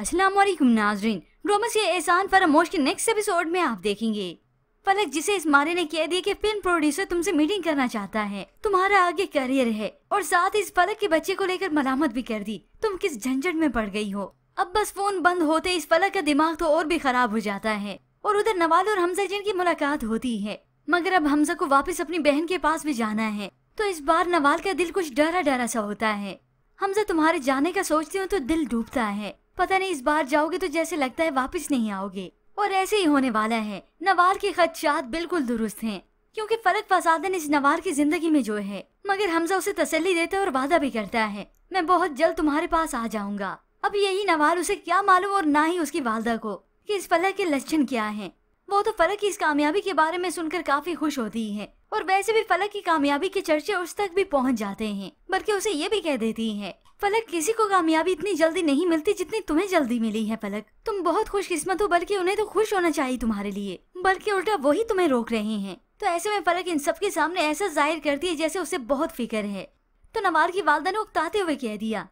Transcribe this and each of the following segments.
अस्सलाम वालेकुम नाजरीन ग्रोमस के एहसान फरामोश के नेक्स्ट एपिसोड में आप देखेंगे फलक जिसे इस मारे ने कह दिया कि फिल्म प्रोड्यूसर तुमसे मीटिंग करना चाहता है तुम्हारा आगे करियर है और साथ ही इस फलक के बच्चे को लेकर मलामत भी कर दी तुम किस झंझट में पड़ गई हो अब बस फोन बंद होते इस फलक का दिमाग तो और भी खराब हो जाता है और उधर नवाल और हमजा जिन की मुलाकात होती है मगर अब हमजा को वापस अपनी बहन के पास भी जाना है तो इस बार नवाल का दिल कुछ डरा डरा सा होता है हमजा तुम्हारे जाने का सोचती हूँ तो दिल डूबता है पता नहीं इस बार जाओगे तो जैसे लगता है वापस नहीं आओगे और ऐसे ही होने वाला है नवार के खदशात बिल्कुल दुरुस्त हैं क्योंकि फलक फसादन इस नवार की जिंदगी में जो है मगर हमजा उसे तसल्ली देता है और वादा भी करता है मैं बहुत जल्द तुम्हारे पास आ जाऊंगा अब यही नवार उसे क्या मालूम और ना ही उसकी वालदा को कि इस फलक के लक्षण क्या है वो तो फलक की इस कामयाबी के बारे में सुनकर काफी खुश होती है और वैसे भी फलक की कामयाबी के चर्चे उस तक भी पहुंच जाते हैं बल्कि उसे ये भी कह देती है पलक किसी को कामयाबी इतनी जल्दी नहीं मिलती जितनी तुम्हें जल्दी मिली है पलक तुम बहुत खुशकिस्मत हो बल्कि उन्हें तो खुश होना चाहिए तुम्हारे लिए बल्कि उल्टा वही तुम्हें रोक रहे हैं तो ऐसे में पलक इन सबके सामने ऐसा जाहिर करती है जैसे उसे बहुत फिक्र है तो नवार की वालदा ने उकताते हुए कह दिया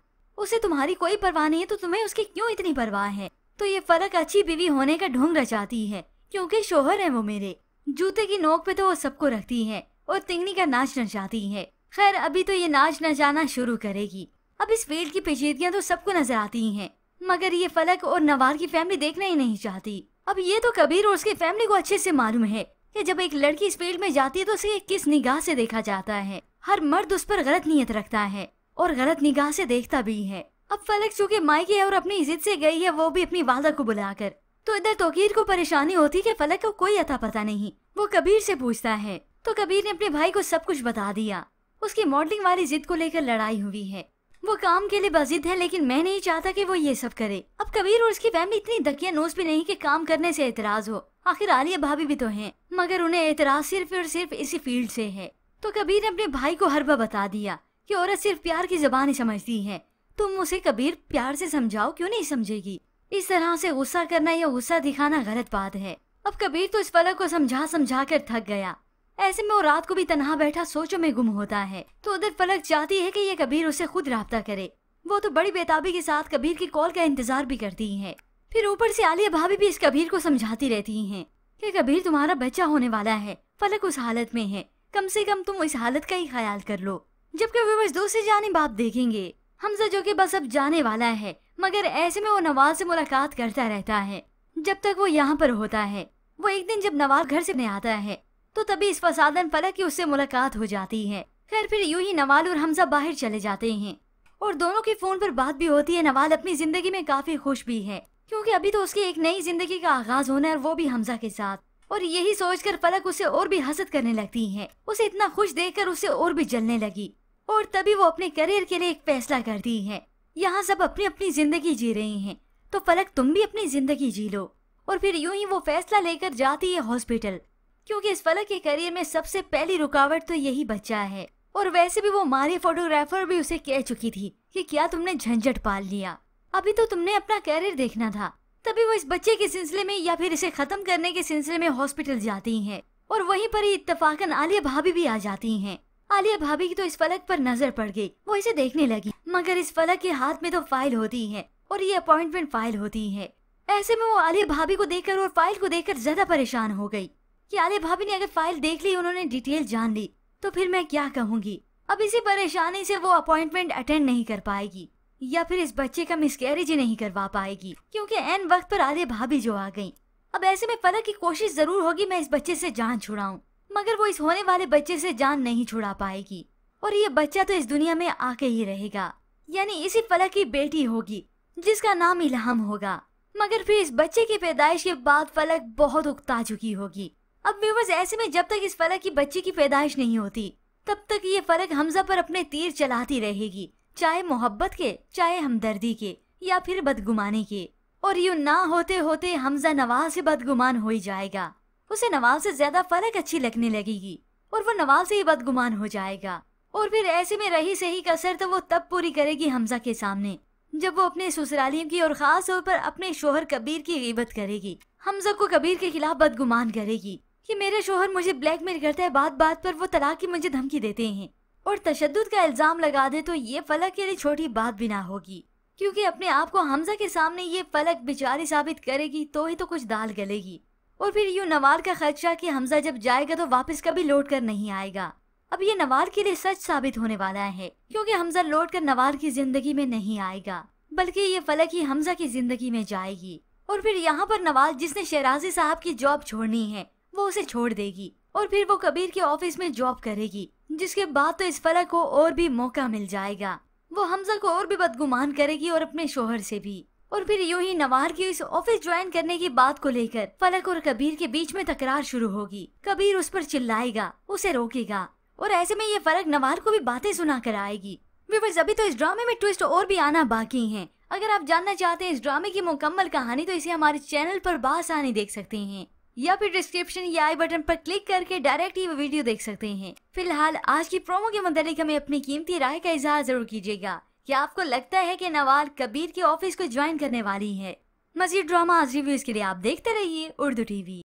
उसे तुम्हारी कोई परवाह नहीं है तो तुम्हें उसकी क्यों इतनी परवाह है तो ये फलक अच्छी बीवी होने का ढोंग रचाती है क्योंकि शोहर है वो मेरे जूते की नोक पे तो वो सबको रखती है और तिंगनी का नाच नचाती है खैर अभी तो ये नाच नचाना शुरू करेगी अब इस वेल की पेचीदगियाँ तो सबको नजर आती ही हैं मगर ये फलक और नवार की फैमिली देखना ही नहीं चाहती अब ये तो कबीर और उसकी फैमिली को अच्छे से मालूम है कि जब एक लड़की इस फील्ड में जाती है तो उसे किस निगाह से देखा जाता है हर मर्द उस पर गलत नीयत रखता है और गलत निगाह से देखता भी है अब फलक चूँकि मायके है और अपनी इज्जत से गई है वो भी अपनी वालदा को बुलाकर तो इधर तोकीर को परेशानी होती है फलक को कोई अता पता नहीं वो कबीर से पूछता है तो कबीर ने अपने भाई को सब कुछ बता दिया उसकी मॉडलिंग वाली जिद को लेकर लड़ाई हुई है वो काम के लिए बाजिद है लेकिन मैं नहीं चाहता कि वो ये सब करे अब कबीर और उसकी फैमिली इतनी दकिया नोस भी नहीं कि काम करने से एतराज हो आखिर आलिया भाभी भी तो हैं मगर उन्हें एतराज सिर्फ और सिर्फ इसी फील्ड से है तो कबीर ने अपने भाई को हर बार बता दिया कि औरत सिर्फ प्यार की जबान ही समझती है तुम उसे कबीर प्यार से समझाओ क्यों नहीं समझेगी इस तरह से गुस्सा करना या गुस्सा दिखाना गलत बात है अब कबीर तो इस फलक को समझा समझा कर थक गया ऐसे में वो रात को भी तनहा बैठा सोचों में गुम होता है तो उधर फलक चाहती है कि ये कबीर उसे खुद रहा करे वो तो बड़ी बेताबी के साथ कबीर की कॉल का इंतजार भी करती है फिर ऊपर से आलिया भाभी भी इस कबीर को समझाती रहती हैं कि कबीर तुम्हारा बच्चा होने वाला है फलक उस हालत में है कम से कम तुम इस हालत का ही ख्याल कर लो जबकि व्यूवर्स दूसरी जानब बाप देखेंगे हमसे जो की बस अब जाने वाला है मगर ऐसे में वो नवाज से मुलाकात करता रहता है जब तक वो यहाँ पर होता है वो एक दिन जब नवाज घर से नहीं आता है तो तभी इस फसादन फलक की उससे मुलाकात हो जाती है खैर फिर यूं ही नवाल और हमजा बाहर चले जाते हैं और दोनों के फोन पर बात भी होती है नवाल अपनी जिंदगी में काफी खुश भी है क्योंकि अभी तो उसकी एक नई जिंदगी का आगाज होना है वो भी हमजा के साथ और यही सोचकर फलक उसे और भी हसद करने लगती है उसे इतना खुश देखकर उसे और भी जलने लगी और तभी वो अपने करियर के लिए एक फैसला करती है यहाँ सब अपनी अपनी जिंदगी जी रहे हैं तो फलक तुम भी अपनी जिंदगी जी लो और फिर यूं ही वो फैसला लेकर जाती है हॉस्पिटल क्योंकि इस फलक के करियर में सबसे पहली रुकावट तो यही बच्चा है और वैसे भी वो मारे फोटोग्राफर भी उसे कह चुकी थी कि क्या तुमने झंझट पाल लिया अभी तो तुमने अपना कैरियर देखना था तभी वो इस बच्चे के सिलसिले में या फिर इसे खत्म करने के सिलसिले में हॉस्पिटल जाती हैं और वहीं पर ही इतफाकन आलिया भाभी भी आ जाती हैं आलिया भाभी की तो इस फलक पर नजर पड़ गई वो इसे देखने लगी मगर इस फलक के हाथ में तो फाइल होती है और ये अपॉइंटमेंट फाइल होती है ऐसे में वो आलिया भाभी को देखकर और फाइल को देखकर ज्यादा परेशान हो गई कि आधे भाभी ने अगर फाइल देख ली उन्होंने डिटेल जान ली तो फिर मैं क्या कहूँगी अब इसी परेशानी से वो अपॉइंटमेंट अटेंड नहीं कर पाएगी या फिर इस बच्चे का मिसकैरेज ही नहीं करवा पाएगी क्योंकि एन वक्त पर आधे भाभी जो आ गई अब ऐसे में फलक की कोशिश जरूर होगी मैं इस बच्चे से जान छुड़ाऊं मगर वो इस होने वाले बच्चे से जान नहीं छुड़ा पाएगी और ये बच्चा तो इस दुनिया में आके ही रहेगा यानी इसी फलक की बेटी होगी जिसका नाम इलाहम होगा मगर फिर इस बच्चे की पैदाइश के बाद फलक बहुत उकता चुकी होगी अब व्यूवर्स ऐसे में जब तक इस फलक की बच्ची की पैदाइश नहीं होती तब तक ये फलक हमजा पर अपने तीर चलाती रहेगी चाहे मोहब्बत के चाहे हमदर्दी के या फिर बदगुमाने के और यूँ ना होते होते हमजा नवाज से बदगुमान हो ही जाएगा उसे नवाज से ज्यादा फलक अच्छी लगने लगेगी और वो नवाज से ही बदगुमान हो जाएगा और फिर ऐसे में रही सही कसर तो वो तब पूरी करेगी हमजा के सामने जब वो अपने ससुरालियों की और खास तौर पर अपने शोहर कबीर की गिबत करेगी हमजा को कबीर के खिलाफ बदगुमान करेगी कि मेरे शोहर मुझे ब्लैकमेल करते हैं बात बात पर वो तलाक की मुझे धमकी देते हैं और तशद का इल्ज़ाम लगा दे तो ये फलक के लिए छोटी बात भी ना होगी क्योंकि अपने आप को हमजा के सामने ये फलक बेचारी साबित करेगी तो ही तो कुछ दाल गलेगी और फिर यूँ नवाल का खदशा कि हमजा जब जाएगा तो वापस कभी लौट कर नहीं आएगा अब ये नवाल के लिए सच साबित होने वाला है क्योंकि हमजा लौट कर नवाल की जिंदगी में नहीं आएगा बल्कि ये फलक ही हमजा की जिंदगी में जाएगी और फिर यहाँ पर नवाल जिसने शहराजी साहब की जॉब छोड़नी है वो उसे छोड़ देगी और फिर वो कबीर के ऑफिस में जॉब करेगी जिसके बाद तो इस फला को और भी मौका मिल जाएगा वो हमजा को और भी बदगुमान करेगी और अपने शोहर से भी और फिर यूं ही नवार की इस ऑफिस ज्वाइन करने की बात को लेकर फलक और कबीर के बीच में तकरार शुरू होगी कबीर उस पर चिल्लाएगा उसे रोकेगा और ऐसे में ये फलक नवार को भी बातें सुना कर आएगी व्यूवर्स अभी तो इस ड्रामे में ट्विस्ट और भी आना बाकी है अगर आप जानना चाहते हैं इस ड्रामे की मुकम्मल कहानी तो इसे हमारे चैनल पर बासानी देख सकते हैं या फिर डिस्क्रिप्शन या आई बटन पर क्लिक करके डायरेक्ट ही वो वीडियो देख सकते हैं फिलहाल आज की प्रोमो के मुतालिक हमें अपनी कीमती राय का इजहार जरूर कीजिएगा क्या आपको लगता है कि नवाल कबीर के ऑफिस को ज्वाइन करने वाली है मजीद ड्रामा आज रिव्यूज के लिए आप देखते रहिए उर्दू टीवी